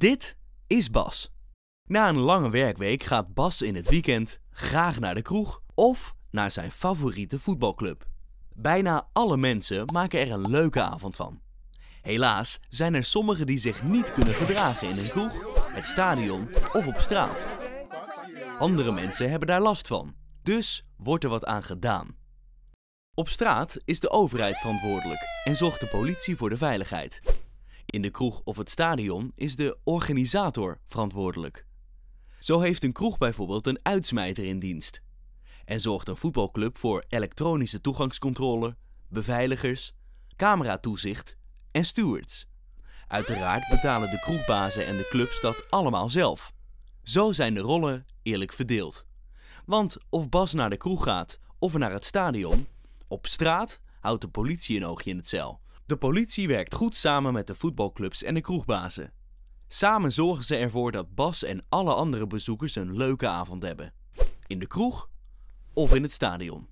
Dit is Bas. Na een lange werkweek gaat Bas in het weekend graag naar de kroeg of naar zijn favoriete voetbalclub. Bijna alle mensen maken er een leuke avond van. Helaas zijn er sommigen die zich niet kunnen gedragen in een kroeg, het stadion of op straat. Andere mensen hebben daar last van, dus wordt er wat aan gedaan. Op straat is de overheid verantwoordelijk en zorgt de politie voor de veiligheid. In de kroeg of het stadion is de organisator verantwoordelijk. Zo heeft een kroeg bijvoorbeeld een uitsmijter in dienst. En zorgt een voetbalclub voor elektronische toegangscontrole, beveiligers, cameratoezicht en stewards. Uiteraard betalen de kroegbazen en de clubs dat allemaal zelf. Zo zijn de rollen eerlijk verdeeld. Want of Bas naar de kroeg gaat of naar het stadion, op straat houdt de politie een oogje in het cel de politie werkt goed samen met de voetbalclubs en de kroegbazen. Samen zorgen ze ervoor dat Bas en alle andere bezoekers een leuke avond hebben. In de kroeg of in het stadion.